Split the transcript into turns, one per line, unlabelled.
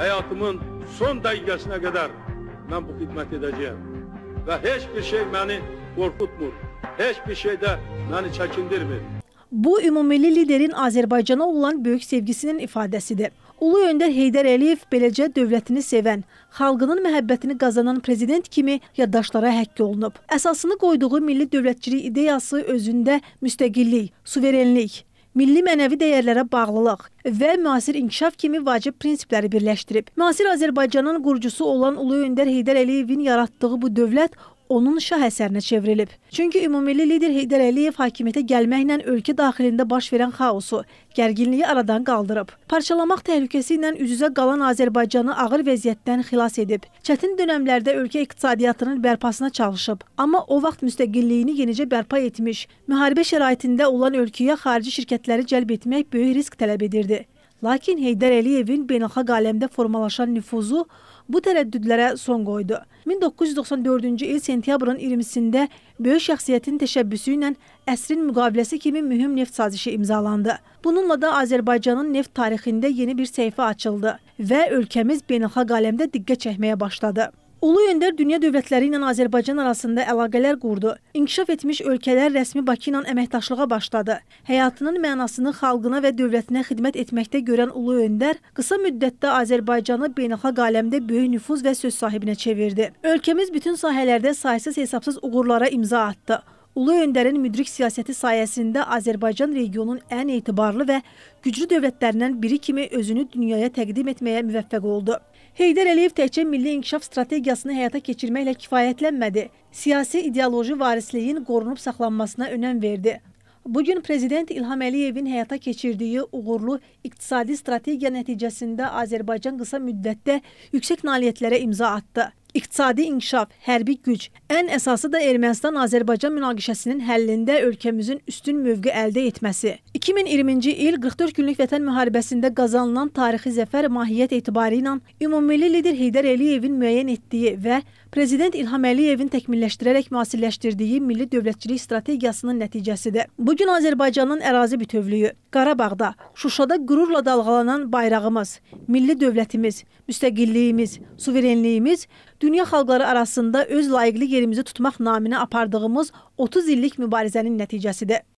Həyatımın son dəqiqəsinə qədər mən bu xidmət edəcəyəm. Və heç bir şey məni qorxutmur. Heç bir şey də məni çəkindirmir. Bu ümummilli liderin Azərbaycana olan böyük sevgisinin ifadəsidir. Ulu öndər Heydər Əliyev beləcə dövlətini sevən, xalqının məhəbbətini qazanan prezident kimi yaddaşlara həkk olunub. Əsasını qoyduğu milli dövlətçilik ideyası özündə müstəqillik, suverenlik, milli mənəvi dəyərlərə bağlılıq və müasir inkişaf kimi vacib prinsipləri birləşdirib. Müasir Azərbaycanın qurucusu olan Ulu Öndər Heydər Əliyevin yaratdığı bu dövlət onun şah əsərinə çevrilib. Çünki ümummilli lider Heydər Əliyev hakimiyyətə gəlməklə ölkə daxilində baş verən xaosu, gərginliyi aradan qaldırıb. Parçalamaq təhlükəsi ilə üz-üzə qalan Azərbaycanı ağır vəziyyətdən xilas edib. Çətin dönəmlərdə ölkə iqtisadiyyatının bərpasına çalışıb, amma o vaxt müstəqilliyini yenicə bərpa etmiş, müharibə şəraitində olan ölkəyə xarici şirkətləri cəlb etmək böyük risk tələb edirdi. Lakin Heydər Əliyevin beynəlxalq aləmdə formalaşan nüfuzu bu tərəddüdlərə son qoydu. 1994-cü il sentyabrın 20-sində böyük şəxsiyyətin təşəbbüsü ilə əsrin müqaviləsi kimi mühüm neft sazişi imzalandı. Bununla da Azərbaycanın neft tarixində yeni bir səhifə açıldı və ölkəmiz beynəlxalq aləmdə diqqət çəkməyə başladı. Ulu öndər dünya dövlətləri ilə Azərbaycan arasında əlaqələr qurdu. İnkişaf etmiş ölkələr rəsmi Bakı ilə əməkdaşlığa başladı. Həyatının mənasını xalqına və dövlətinə xidmət etməkdə görən ulu öndər qısa müddətdə Azərbaycanı beynəlxalq aləmdə böyük nüfuz və söz sahibinə çevirdi. Ölkəmiz bütün sahələrdə saysız hesabsız uğurlara imza atdı. Ulu öndərin müdrik siyasəti sayəsində Azərbaycan regionun ən etibarlı və güclü dövlətlərindən biri kimi özünü dünyaya təqdim etməyə müvəffəq oldu. Heydər Əliyev təkcə milli inkişaf strategiyasını həyata keçirməklə kifayətlənmədi. Siyasi ideoloji varisliyin qorunub saxlanmasına önəm verdi. Bugün Prezident İlham Əliyevin həyata keçirdiyi uğurlu iqtisadi strategiya nəticəsində Azərbaycan qısa müddətdə yüksək nailiyyətlərə imza atdı. İqtisadi inkişaf, hərbi güc, ən əsası da Ermənistan-Azərbaycan münaqişəsinin həllində ölkəmizin üstün mövqe əldə etməsi. 2020-ci il 44 günlük vətən müharibəsində qazanılan tarixi zəfər mahiyyət etibarı ilə ümummilli lider Heydər Əliyevin müəyyən etdiyi və Prezident İlham Əliyevin təkmilləşdirərək müasirləşdirdiyi milli dövlətçilik strategiyasının nəticəsidir. Bu gün Azərbaycanın ərazi bütövlüyü, Qarabağda, Şuşada qürurla dalğalanan bayrağımız, milli dövlətimiz, müstəqilliyimiz, suverenliyimiz dünya xalqları arasında öz layiqli yerimizi tutmaq naminə apardığımız 30 illik mübarizənin nəticəsidir.